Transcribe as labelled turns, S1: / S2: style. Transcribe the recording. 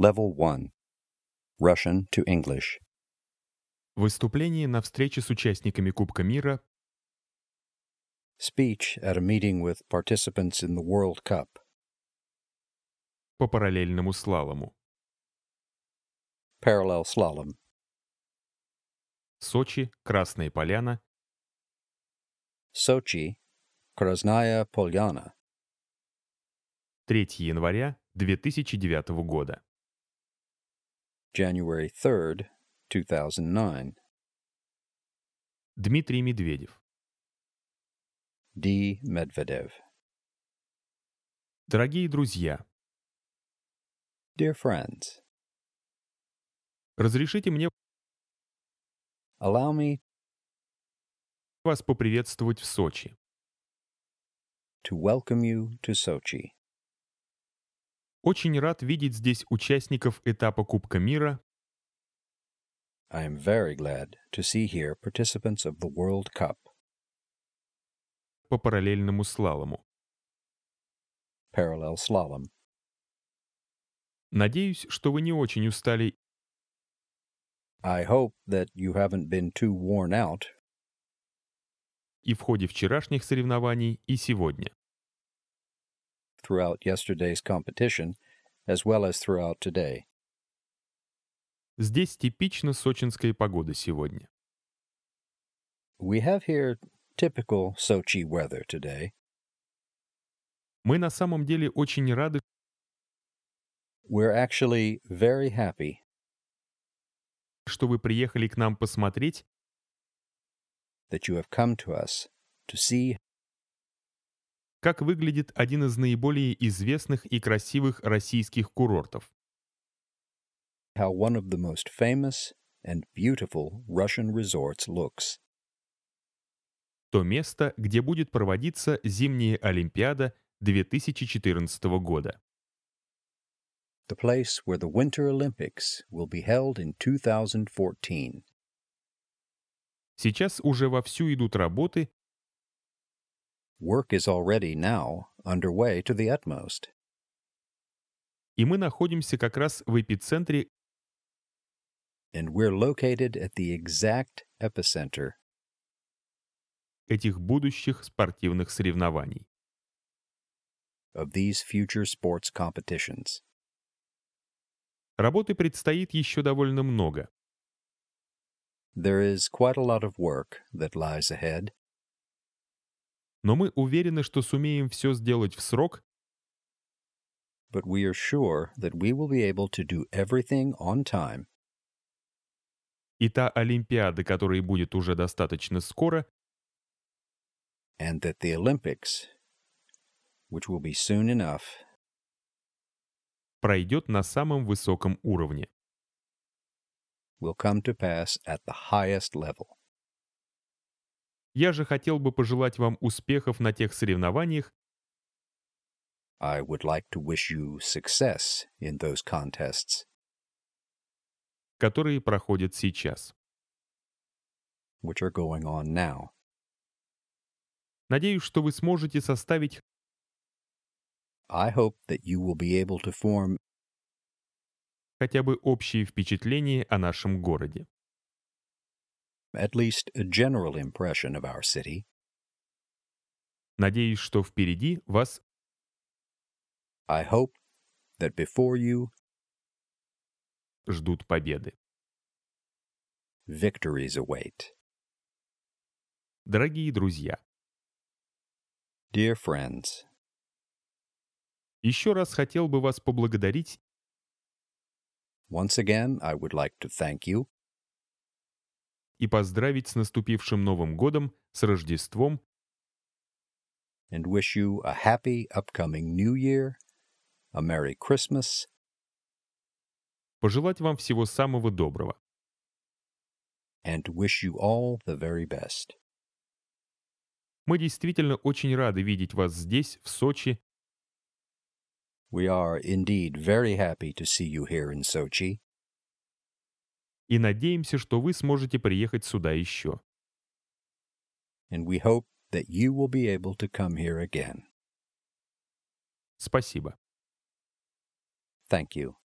S1: Level 1. Russian to English.
S2: Выступление на
S1: встрече с участниками Кубка мира. Speech at a meeting with participants in the World Cup. По параллельному слалому. Parallel slalom. Сочи, Красная Поляна. Сочи, Красная Поляна. 3 января 2009 года. January 3, 2009. Дмитрий Медведев. D. Medvedev.
S2: Дорогие друзья.
S1: Dear friends.
S2: Разрешите мне Allow me
S1: вас поприветствовать в Сочи. to welcome you to Sochi.
S2: Очень рад видеть здесь участников
S1: этапа Кубка мира. I am very glad to see here participants of the World Cup. По параллельному слалому. Parallel slalom. Надеюсь, что вы не очень устали. I hope that you haven't been too worn out. И в ходе вчерашних соревнований, и сегодня. throughout yesterday's competition as well as throughout today. Здесь типично сочинская погода сегодня. We have here typical Sochi weather today. Мы на самом деле очень рады. We're actually very happy. Что вы приехали к нам посмотреть. That you have come to us to see
S2: как выглядит один из наиболее известных и красивых российских курортов.
S1: How one of the most famous and beautiful Russian resorts looks.
S2: То место, где будет проводиться зимняя Олимпиада
S1: 2014 года. The place where the Winter Olympics will be held in 2014. Сейчас уже вовсю идут работы Work is already now underway to the utmost. И мы находимся как раз в эпицентре. And we're located at the exact epicenter этих будущих спортивных соревнований. Of these future sports competitions. Работы предстоит еще довольно много. There is quite a lot of work that lies ahead. но мы уверены, что сумеем все сделать в срок. But we are sure that we will be able to do everything on time. И та Олимпиада, которой будет уже достаточно скоро, and that the Olympics, which will be soon enough, пройдет на самом высоком уровне. Will come to pass at the highest level.
S2: Я же хотел бы пожелать вам успехов на тех соревнованиях.
S1: I would like to wish you success in those contests. Которые проходят сейчас. Which are going on now.
S2: Надеюсь, что вы сможете составить
S1: I hope that you will be able to form хотя бы общее впечатление о нашем городе at least a general impression of our city. Надеюсь, что впереди вас I hope that before you ждут победы. Victories await. Дорогие друзья. Dear friends. Еще раз хотел бы вас поблагодарить Once again, I would like to thank you и поздравить с наступившим Новым годом, с Рождеством and wish you a happy upcoming new year, a Merry Christmas. Пожелать вам всего самого доброго. And wish you all the very best. Мы действительно очень рады видеть вас здесь, в Сочи. We are indeed very happy to see you here in Sochi и надеемся, что вы сможете приехать сюда еще. Спасибо. Thank you.